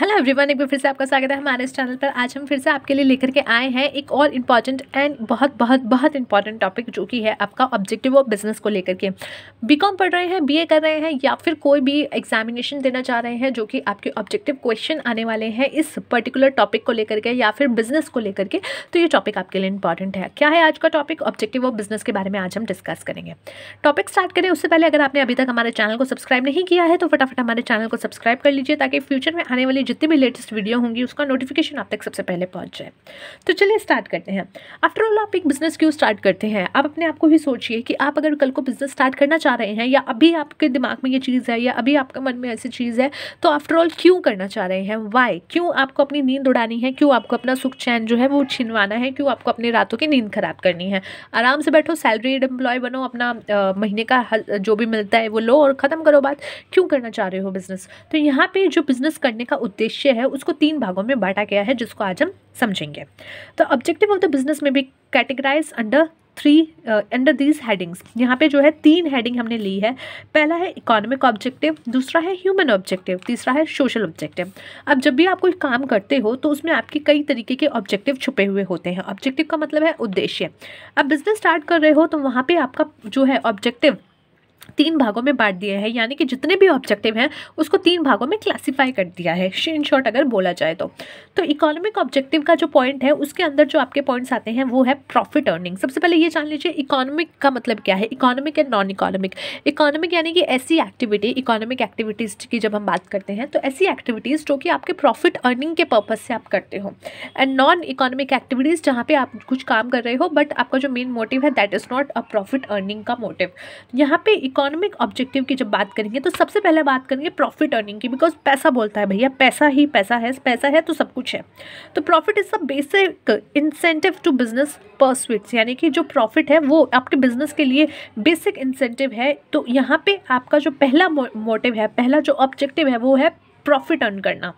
hello everyone एक बार फिर से आपका स्वागत है हमारे इस चैनल पर आज हम फिर से आपके लिए लेकर के आए हैं एक और इम्पॉर्टेंट एंड बहुत बहुत बहुत इंपॉर्टेंट टॉपिक जो कि है आपका ऑब्जेक्टिव ऑफ बिजनेस को लेकर के बीकॉम पढ़ रहे हैं बीए कर रहे हैं या फिर कोई भी एग्जामिनेशन देना चाह रहे हैं जो कि आपके ऑब्जेक्टिव क्वेश्चन आने वाले हैं इस पर्टिकुलर टॉपिक को लेकर के या फिर बिजनेस को लेकर के तो ये टॉपिक आपके लिए इंपॉर्टेंट है क्या है आज का टॉपिक ऑब्जेक्टिव ऑफ बिजनेस के बारे में आज हम डिस्कस करेंगे टॉपिक स्टार्ट करें उससे पहले अगर आपने अभी तक हमारे चैनल को सब्सक्राइब नहीं किया है तो फटाफट हमारे चैनल को सब्सक्राइब कर लीजिए ताकि फ्यूचर में आने वाली जितनी भी लेटेस्ट वीडियो होंगी उसका नोटिफिकेशन आप तक सबसे पहले पहुंच जाए तो चलिए स्टार्ट करते हैं आफ्टर ऑल आप एक बिज़नेस क्यों स्टार्ट करते हैं आप अपने आप को भी सोचिए कि आप अगर कल को बिज़नेस स्टार्ट करना चाह रहे हैं या अभी आपके दिमाग में ये चीज़ है या अभी आपका मन में ऐसी चीज़ है तो आफ्टर ऑल क्यों करना चाह रहे हैं वाई क्यों आपको अपनी नींद उड़ानी है क्यों आपको अपना सुख चैन जो है वो छिनवाना है क्यों आपको अपनी रातों की नींद ख़राब करनी है आराम से बैठो सैलरीड एम्प्लॉय बनो अपना महीने का जो भी मिलता है वो लो और ख़त्म करो बात क्यों करना चाह रहे हो बिज़नेस तो यहाँ पे जो बिज़नेस करने का उद्देश्य है उसको तीन भागों में बांटा गया है जिसको आज हम समझेंगे तो ऑब्जेक्टिव ऑफ द बिजनेस में भी categorise under three under these headings यहाँ पे जो है तीन हेडिंग हमने ली है पहला है इकोनॉमिक ऑब्जेक्टिव दूसरा है ह्यूमन ऑब्जेक्टिव तीसरा है सोशल ऑब्जेक्टिव अब जब भी आप कोई काम करते हो तो उसमें आपके कई तरीके के ऑब्जेक्टिव छुपे हुए होते हैं ऑब्जेक्टिव का मतलब है उद्देश्य अब बिजनेस स्टार्ट कर रहे हो तो वहाँ पर आपका जो है ऑब्जेक्टिव तीन भागों में बांट दिया है यानी कि जितने भी ऑब्जेक्टिव हैं उसको तीन भागों में क्लासिफाई कर दिया है इन शॉर्ट अगर बोला जाए तो तो इकोनॉमिक ऑब्जेक्टिव का जो पॉइंट है उसके अंदर जो आपके पॉइंट्स आते हैं वो है प्रॉफिट अर्निंग सबसे पहले ये जान लीजिए इकोनॉमिक का मतलब क्या है economic and non economic economic यानी कि ऐसी एक्टिविटी इकोनॉमिक एक्टिविटीज़ की जब हम बात करते हैं तो ऐसी एक्टिविटीज़ जो कि आपके प्रॉफिट अर्निंग के पर्पज़ से आप करते हो एंड नॉन इकोनॉमिक एक्टिविटीज़ जहाँ पर आप कुछ काम कर रहे हो बट आपका जो मेन मोटिव है that is not a profit earning का मोटिव यहाँ पे इकोनॉमिक ऑब्जेक्टिव की जब बात करेंगे तो सबसे पहले बात करेंगे प्रॉफिट अर्निंग की बिकॉज पैसा बोलता है भैया पैसा ही पैसा है पैसा है तो सब कुछ है तो profit is the basic incentive to business pursuits यानी कि जो प्रॉफिट है वो आपके बिजनेस के लिए बेसिक इंसेंटिव है तो यहाँ पे आपका जो पहला मोटिव है पहला जो ऑब्जेक्टिव है वो है प्रॉफिट अर्न करना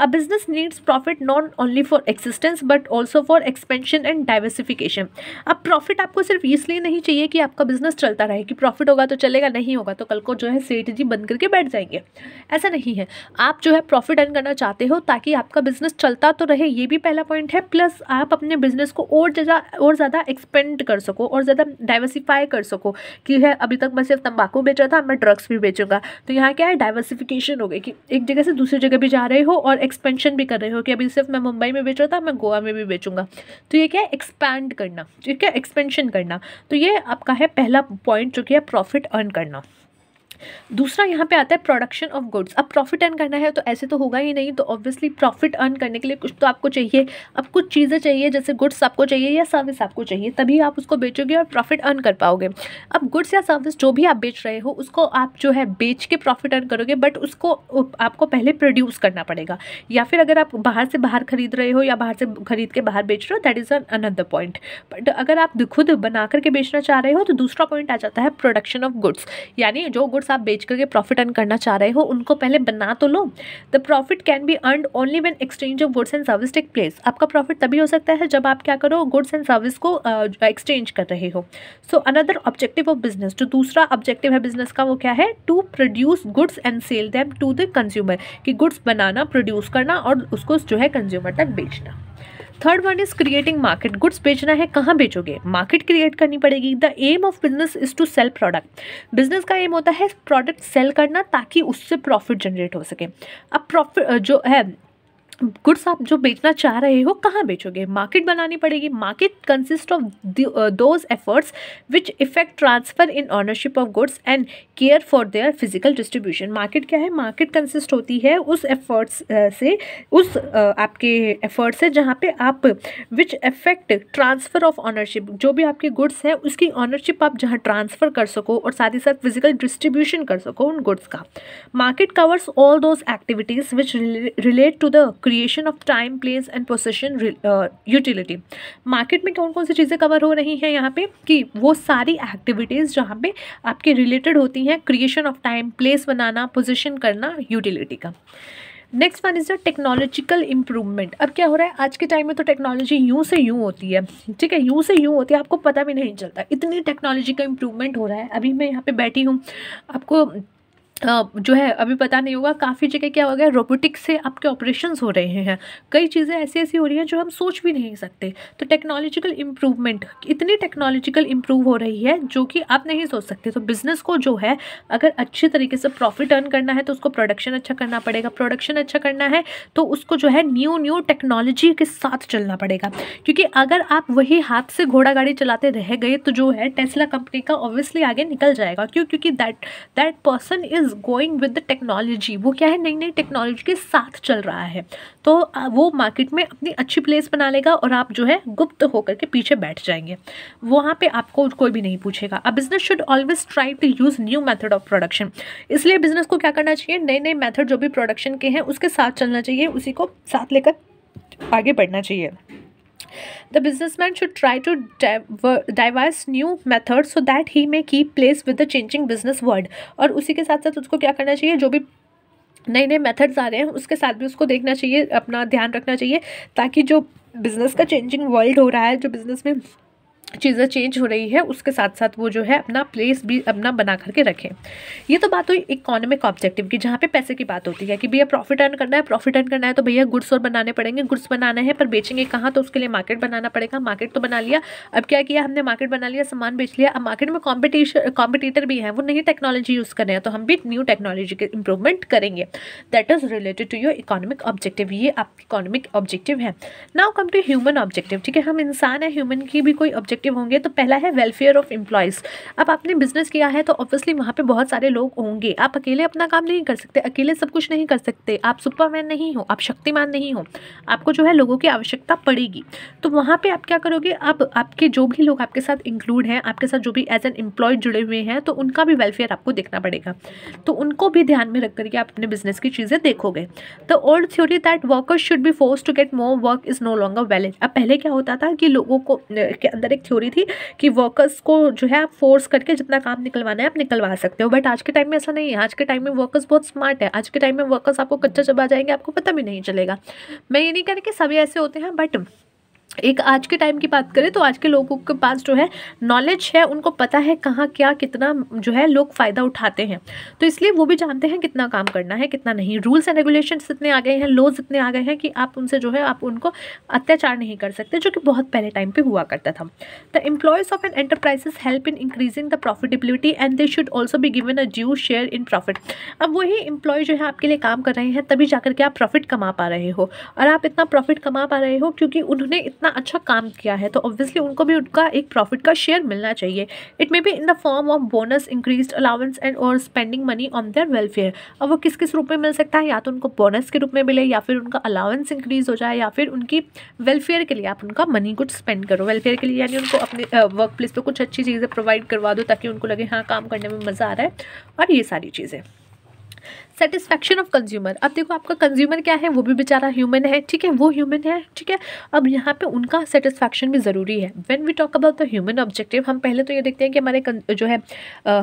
a business needs profit not only for existence but also for expansion and diversification अब प्रॉफिट आपको सिर्फ इसलिए नहीं चाहिए कि आपका बिजनेस चलता रहे कि प्रॉफिट होगा तो चलेगा नहीं होगा तो कल को जो है सेठ जी बंद करके बैठ जाएंगे ऐसा नहीं है आप जो है प्रॉफिट अर्न करना चाहते हो ताकि आपका बिजनेस चलता तो रहे ये भी पहला पॉइंट है प्लस आप अपने बिजनेस को और ज़्यादा और ज़्यादा एक्सपेंड कर सको और ज़्यादा डाइवर्सिफाई कर सको कि है अभी तक मैं सिर्फ तम्बाकू बेच रहा था मैं ड्रग्स भी बेचूंगा तो यहाँ क्या है डाइवर्सिफिकेशन हो गई कि एक जगह वजह से दूसरी जगह भी जा रहे हो और एक्सपेंशन भी कर रहे हो कि अभी सिर्फ मैं मुंबई में बेच रहा था मैं गोवा में भी बेचूंगा तो ये क्या है एक्सपैंड करना ठीक है एक्सपेंशन करना तो ये आपका है पहला पॉइंट जो कि है प्रॉफिट अर्न करना दूसरा यहाँ पे आता है प्रोडक्शन ऑफ गुड्स अब प्रॉफिट अर्न करना है तो ऐसे तो होगा ही नहीं तो ऑब्वियसली प्रॉफिट अर्न करने के लिए कुछ तो आपको चाहिए अब कुछ चीज़ें चाहिए जैसे गुड्स आपको चाहिए या सर्विस आपको चाहिए तभी आप उसको बेचोगे और प्रॉफिट अर्न कर पाओगे अब गुड्स या सर्विस जो भी आप बेच रहे हो उसको आप जो है बेच के प्रॉफिट अर्न करोगे बट उसको आपको पहले प्रोड्यूस करना पड़ेगा या फिर अगर आप बाहर से बाहर खरीद रहे हो या बाहर से खरीद के बाहर बेच रहे हो that is another point but अगर आप खुद बना करके बेचना चाह रहे हो तो दूसरा पॉइंट आ जाता है प्रोडक्शन ऑफ गुड्स यानी जो गुड्स आप बेच करके प्रॉफिट अर्न करना चाह रहे हो उनको पहले बना तो लो the profit can be earn only when exchange of goods and service take place आपका प्रॉफिट तभी हो सकता है जब आप क्या करो गुड्स एंड सर्विस को एक्सचेंज uh, कर रहे हो so another objective of business जो दूसरा ऑब्जेक्टिव है बिजनेस का वो क्या है to produce goods and sell them to the consumer कि गुड्स बनाना प्रोड्यूस करना और उसको जो है कंज्यूमर तक बेचना third one is creating market goods बेचना है कहाँ बेचोगे मार्केट क्रिएट करनी पड़ेगी the aim of business is to sell product business का एम होता है प्रोडक्ट सेल करना ताकि उससे प्रॉफिट जनरेट हो सके अब प्रॉफिट जो है गुड्स आप जो बेचना चाह रहे हो कहाँ बेचोगे मार्केट बनानी पड़ेगी market consist of those efforts which effect transfer in ownership of goods and care for their physical distribution market क्या है मार्केट कंसिस्ट होती है उस एफर्ट्स uh, से उस uh, आपके एफर्ट्स से जहाँ पे आप which effect transfer of ownership जो भी आपके गुड्स हैं उसकी ऑनरशिप आप जहाँ ट्रांसफ़र कर सको और साथ ही साथ फिजिकल डिस्ट्रीब्यूशन कर सको उन गुड्स का market covers all those activities which relate to the creation of time place and position utility market में कौन कौन सी चीज़ें कवर हो रही हैं यहाँ पे कि वो सारी एक्टिविटीज़ जहाँ पे आपके रिलेटेड होती हैं क्रिएशन ऑफ टाइम प्लेस बनाना पोजिशन करना यूटिलिटी का next one is the technological improvement अब क्या हो रहा है आज के टाइम में तो टेक्नोलॉजी यूँ से यूँ होती है ठीक है यूँ से यूँ होती है आपको पता भी नहीं चलता इतनी टेक्नोलॉजी का इम्प्रूवमेंट हो रहा है अभी मैं यहाँ पे बैठी हूँ आपको जो है अभी पता नहीं होगा काफ़ी जगह क्या हो गया रोबोटिक्स से आपके ऑपरेशंस हो रहे हैं कई चीज़ें ऐसी ऐसी हो रही हैं जो हम सोच भी नहीं सकते तो टेक्नोलॉजिकल इम्प्रूवमेंट इतनी टेक्नोलॉजिकल इम्प्रूव हो रही है जो कि आप नहीं सोच सकते तो बिज़नेस को जो है अगर अच्छे तरीके से प्रॉफिट अर्न करना है तो उसको प्रोडक्शन अच्छा करना पड़ेगा प्रोडक्शन अच्छा करना है तो उसको जो है न्यू न्यू टेक्नोलॉजी के साथ चलना पड़ेगा क्योंकि अगर आप वही हाथ से घोड़ा गाड़ी चलाते रह गए तो जो है टेस्ला कंपनी का ऑब्वियसली आगे निकल जाएगा क्यों क्योंकि that that person is is going with the technology वो क्या है नई नई टेक्नोलॉजी के साथ चल रहा है तो वो मार्केट में अपनी अच्छी प्लेस बना लेगा और आप जो है गुप्त होकर के पीछे बैठ जाएंगे वहाँ पर आपको कोई भी नहीं पूछेगा a business should always try to use new method of production इसलिए बिज़नेस को क्या करना चाहिए नए नए मैथड जो भी प्रोडक्शन के हैं उसके साथ चलना चाहिए उसी को साथ लेकर आगे बढ़ना चाहिए the businessman should try to diverse new method so that he may keep place with the changing business world और उसी के साथ साथ उसको क्या करना चाहिए जो भी नए नए मैथड्स आ रहे हैं उसके साथ भी उसको देखना चाहिए अपना ध्यान रखना चाहिए ताकि जो बिजनेस का चेंजिंग वर्ल्ड हो रहा है जो बिजनेस में चीज़ें चेंज हो रही है उसके साथ साथ वो जो है अपना प्लेस भी अपना बना करके रखें ये तो बात हुई इकोनॉमिक ऑब्जेक्टिव की जहाँ पे पैसे की बात होती है कि भैया प्रॉफिट अर्न करना है प्रॉफिट अर्न करना है तो भैया गुड्स और बनाने पड़ेंगे गुड्स बनाना है पर बेचेंगे कहाँ तो उसके लिए मार्केट बनाना पड़ेगा मार्केट तो बना लिया अब क्या किया हमने मार्केट बना लिया सामान बेच लिया अब मार्केट में कॉम्पिटिशन कॉम्पिटिटर भी हैं वो नई टेक्नोलॉजी यूज़ कर रहे हैं तो हम भी न्यू टेक्नोलॉजी के इंप्रूवमेंट करेंगे that is related to your economic objective ये आपकी इकोनॉमिक ऑब्जेक्टिव है now come to human objective ठीक है हम इंसान है ह्यूमन की भी कोई ऑब्जेक्ट इफेक्टिव होंगे तो पहला है वेलफेयर ऑफ एम्प्लॉयज़ अब आपने बिजनेस किया है तो ऑब्वियसली वहाँ पर बहुत सारे लोग होंगे आप अकेले अपना काम नहीं कर सकते अकेले सब कुछ नहीं कर सकते आप सुपरमैन नहीं हो आप शक्तिमान नहीं हो आपको जो है लोगों की आवश्यकता पड़ेगी तो वहाँ पर आप क्या करोगे अब आपके जो भी लोग आपके साथ इंक्लूड हैं आपके साथ जो भी एज एन एम्प्लॉयड जुड़े हुए हैं तो उनका भी वेलफेयर आपको देखना पड़ेगा तो उनको भी ध्यान में रख करके आप अपने बिजनेस की चीज़ें देखोगे the old theory that workers should be force to get more work is no longer valid अब पहले क्या होता था कि लोगों को के अंदर एक हो रही थी कि वर्कर्स को जो है आप फोर्स करके जितना काम निकलवाना है आप निकलवा सकते हो बट आज के टाइम में ऐसा नहीं है आज के टाइम में वर्कर्स बहुत स्मार्ट है आज के टाइम में वर्कर्स आपको कच्चा चबा जाएंगे आपको पता भी नहीं चलेगा मैं ये नहीं कह रही कि सभी ऐसे होते हैं बट एक आज के टाइम की बात करें तो आज के लोगों के पास जो है नॉलेज है उनको पता है कहाँ क्या कितना जो है लोग फ़ायदा उठाते हैं तो इसलिए वो भी जानते हैं कितना काम करना है कितना नहीं रूल्स एंड रेगुलेशंस इतने आ गए हैं लॉज इतने आ गए हैं कि आप उनसे जो है आप उनको अत्याचार नहीं कर सकते जो कि बहुत पहले टाइम पर हुआ करता था the employees of an enterprises help in increasing the profitability and they should also be given a due share in profit अब वही इंप्लॉय जो है आपके लिए काम कर रहे हैं तभी जाकर के आप प्रॉफिट कमा पा रहे हो और आप इतना प्रॉफिट कमा पा रहे हो क्योंकि उन्होंने इतना अच्छा काम किया है तो ऑब्वियसली उनको भी उनका एक प्रॉफिट का शेयर मिलना चाहिए it may be in the form of bonus increase allowance and और spending money on their welfare अब वो किस किस रूप में मिल सकता है या तो उनको बोनस के रूप में मिले या फिर उनका अलाउंस इंक्रीज हो जाए या फिर उनकी वेलफेयर के लिए आप उनका मनी कुछ स्पेंड करो वेलफेयर के लिए यानी उनको अपने वर्क प्लेस पर कुछ अच्छी चीज़ें प्रोवाइड करवा दो ताकि उनको लगे हाँ काम करने में मज़ा आ रहा है और ये सारी चीज़ें सेटिस्फैक्शन ऑफ कंज्यूमर अब देखो आपका कंज्यूमर क्या है वो भी बेचारा ह्यूमन है ठीक है वो ह्यूमन है ठीक है अब यहाँ पे उनका सेटिस्फैक्शन भी ज़रूरी है when we talk about the human objective हम पहले तो ये देखते हैं कि हमारे जो है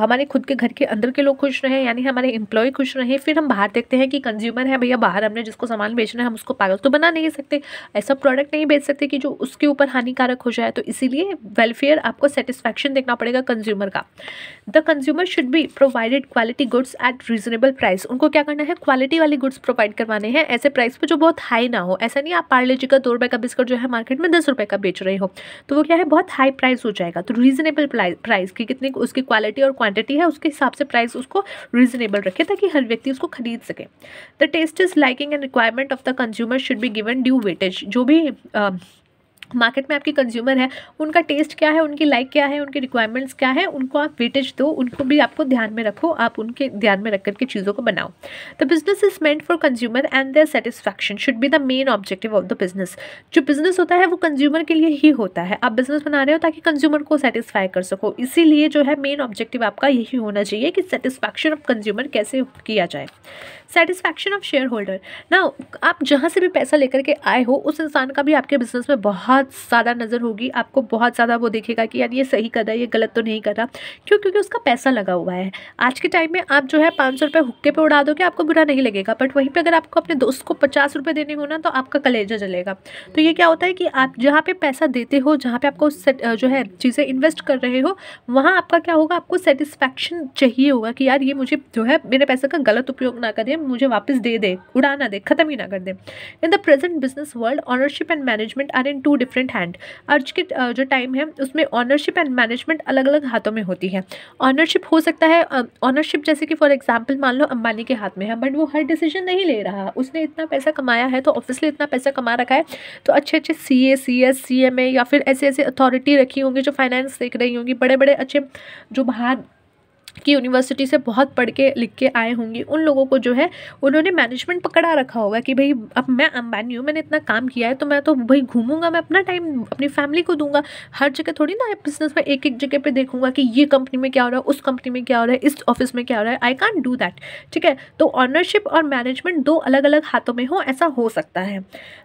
हमारे खुद के घर के अंदर के लोग खुश रहें यानी हमारे इंप्लॉय खुश रहें फिर हम बाहर देखते हैं कि कंज्यूमर है भैया बाहर हमने जिसको सामान बेचना है हम उसको पागल तो बना नहीं सकते ऐसा प्रोडक्ट नहीं बेच सकते कि जो उसके ऊपर हानिकारक हो जाए तो इसीलिए वेलफेयर आपको सेटिस्फैक्शन देखना पड़ेगा कंज्यूमर का the consumer should be provided quality goods at reasonable price उनको क्या करना है क्वालिटी वाले गुड्स प्रोवाइड करवाने हैं ऐसे प्राइस पर जो बहुत हाई ना हो ऐसा नहीं आप पार्ले जी का दो रुपये का बिस्कुट जो है मार्केट में दस रुपये का बेच रहे हो तो वो क्या है बहुत हाई प्राइस हो जाएगा तो रीजनेबल प्राइस की कितनी उसकी क्वालिटी और क्वांटिटी है उसके हिसाब से प्राइस उसको रीजनेबल रखें ताकि हर व्यक्ति उसको खरीद सके the taste is liking and requirement of the consumer should be given due weightage जो भी uh, मार्केट में आपके कंज्यूमर है उनका टेस्ट क्या है उनकी लाइक क्या है उनके रिक्वायरमेंट्स क्या है उनको आप वेटेज दो उनको भी आपको ध्यान में रखो आप उनके ध्यान में रख करके चीज़ों को बनाओ the business is meant for consumer and their satisfaction should be the main objective of the business जो बिजनेस होता है वो कंज्यूमर के लिए ही होता है आप बिजनेस बना रहे हो ताकि कंज्यूमर को सेटिस्फाई कर सको इसीलिए जो है मेन ऑब्जेक्टिव आपका यही होना चाहिए कि सेटिस्फैक्शन ऑफ कंज्यूमर कैसे किया जाए सेटिस्फैक्शन ऑफ शेयर होल्डर ना आप जहाँ से भी पैसा लेकर के आए हो उस इंसान का भी आपके बिजनेस में बहुत बहुत ज़्यादा नज़र होगी आपको बहुत ज़्यादा वो देखेगा कि यार ये सही कर रहा है ये गलत तो नहीं कर रहा क्यों क्योंकि उसका पैसा लगा हुआ है आज के टाइम में आप जो है पाँच सौ रुपये हुक्के पर उड़ा दोगे आपको बुरा नहीं लगेगा बट वहीं पर अगर आपको अपने दोस्त को पचास रुपये देने हो ना तो आपका कलेजा जलेगा तो ये क्या होता है कि आप जहाँ पर पैसा देते हो जहाँ पर आपको जो है चीज़ें इन्वेस्ट कर रहे हो वहाँ आपका क्या होगा आपको सेटिस्फैक्शन चाहिए होगा कि यार ये मुझे जो है मेरे पैसे का गलत उपयोग ना करें मुझे वापस दे दे उड़ा ना दे खत्म ही ना कर दे in the present business world ownership and management are in two different hand आज के जो टाइम है उसमें ऑनरशिप एंड मैनेजमेंट अलग अलग हाथों में होती है ऑनरशिप हो सकता है ऑनरशिप जैसे कि फॉर एग्जाम्पल मान लो अंबानी के हाथ में है बट वो हर डिसीजन नहीं ले रहा उसने इतना पैसा कमाया है तो ऑफिसली इतना पैसा कमा रखा है तो अच्छे अच्छे सी ए C S C M A या फिर ऐसे ऐसे अथॉरिटी रखी होंगी जो फाइनेंस देख रही होंगी बड़े बड़े अच्छे जो बाहर की यूनिवर्सिटी से बहुत पढ़ के लिख के आए होंगे उन लोगों को जो है उन्होंने मैनेजमेंट पकड़ा रखा होगा कि भाई अब मैं अंबानी हूँ मैंने इतना काम किया है तो मैं तो भाई घूमूंगा मैं अपना टाइम अपनी फैमिली को दूंगा हर जगह थोड़ी ना बिजनेस में एक एक जगह पर देखूंगा कि ये कंपनी में क्या हो रहा है उस कंपनी में क्या हो रहा है इस ऑफिस में क्या हो रहा है आई कॉन्ट डू दैट ठीक है तो ऑनरशिप और मैनेजमेंट दो अलग अलग हाथों में हो ऐसा हो सकता है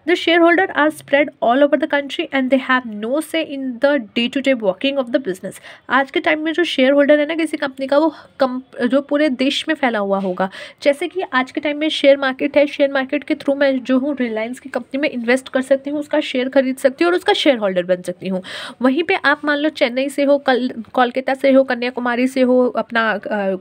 the shareholder are spread all over the country and they have no say in the day to day working of the business आज के टाइम में जो शेयर होल्डर है ना किसी कंपनी का जो कम जो पूरे देश में फैला हुआ होगा जैसे कि आज के टाइम में शेयर मार्केट है शेयर मार्केट के थ्रू मैं जो हूँ रिलायंस की कंपनी में इन्वेस्ट कर सकती हूँ उसका शेयर खरीद सकती हूँ और उसका शेयर होल्डर बन सकती हूँ वहीं पर आप मान लो चेन्नई से हो कल कोलकाता से हो कन्याकुमारी से हो अपना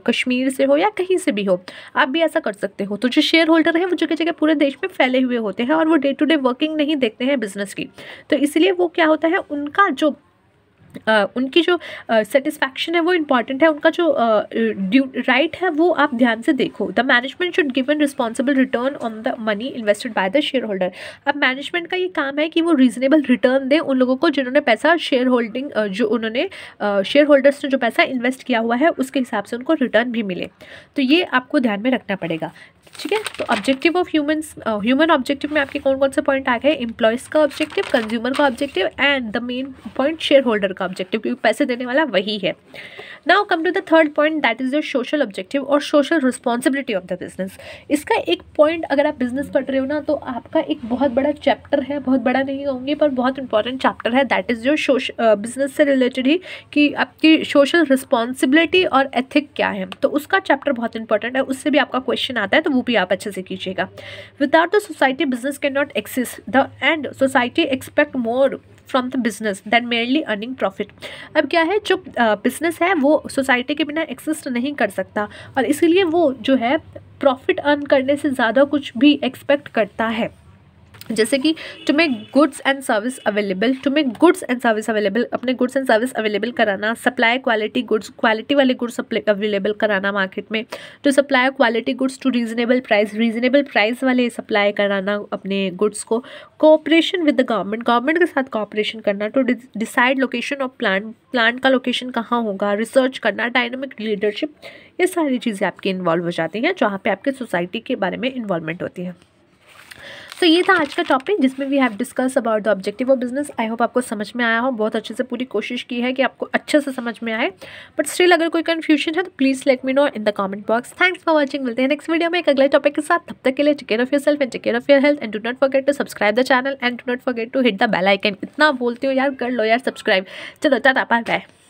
कश्मीर से हो या कहीं से भी हो आप भी ऐसा कर सकते हो तो जो शेयर होल्डर हैं वो जगह जगह पूरे देश में फैले हुए होते हैं और वो डे टू डे वर्किंग नहीं देखते हैं बिजनेस की तो इसलिए वो क्या होता है उनका जो उनकी जो सेटिस्फैक्शन है वो इम्पॉर्टेंट है उनका जो ड्यू राइट है वो आप ध्यान से देखो the management should given responsible return on the money invested by the shareholder अब मैनेजमेंट का ये काम है कि वो रीजनेबल रिटर्न दे उन लोगों को जिन्होंने पैसा शेयर होल्डिंग जो उन्होंने शेयर होल्डर्स ने जो पैसा इन्वेस्ट किया हुआ है उसके हिसाब से उनको रिटर्न भी मिले तो ये आपको ध्यान में रखना पड़ेगा ठीक है तो objective of human human objective में आपके कौन कौन से पॉइंट आ गए एम्प्लॉयज़ का ऑब्जेक्टिव कंज्यूमर का objective and the main point shareholder का ऑब्जेक्टिव क्योंकि पैसे देने वाला वही है now come to the third point that is your social objective और social responsibility of the business इसका एक पॉइंट अगर आप बिजनेस पढ़ रहे हो ना तो आपका एक बहुत बड़ा चैप्टर है बहुत बड़ा नहीं होंगे पर बहुत इंपॉर्टेंट चैप्टर है दैट इज़ योर बिजनेस से रिलेटेड ही कि आपकी सोशल रिस्पॉन्सिबिलिटी और एथिक क्या है तो उसका चैप्टर बहुत इंपॉर्टेंट है उससे भी आपका क्वेश्चन आता है तो वो भी आप अच्छे से कीजिएगा without the society business can not exist the end society expect more from the business than merely earning profit अब क्या है जो बिजनेस है वो सोसाइटी के बिना एक्सिस्ट नहीं कर सकता और इसीलिए वो जो है प्रॉफिट अर्न करने से ज़्यादा कुछ भी एक्सपेक्ट करता है जैसे कि to make goods and service available to make goods and service available अपने गुड्स एंड सर्विस अवेलेबल कराना सप्लाई क्वालिटी गुड्स क्वालिटी वाले गुड्स अवेलेबल कराना मार्केट में to supply quality goods to reasonable price reasonable price वाले supply कराना अपने goods को cooperation with the government government के साथ कोऑपरेशन करना to decide location of plan plan का लोकेशन कहाँ होगा रिसर्च करना डायनमिक लीडरशिप ये सारी चीज़ें आपकी इन्वॉल्व हो जाती हैं जहाँ पे आपके सोसाइटी के बारे में इन्वॉल्वमेंट होती है सो ये था आज का टॉपिक जिसमें we have discuss about the objective of business I hope आपको समझ में आया हो बहुत अच्छे से पूरी कोशिश की है कि आपको अच्छे से समझ में आए बट स्टिल अगर कोई कन्फ्यूजन है तो please let me know in the comment box thanks for watching मिलते हैं नेक्स्ट वीडियो में एक अगले टॉपिक के साथ तब तक के लिए take of yourself and take of your health and do not forget to subscribe the channel and do not forget to hit the bell icon इतना बोलती हूँ यार कर लो यार सब्सक्राइब चलो टाटा बाय बाय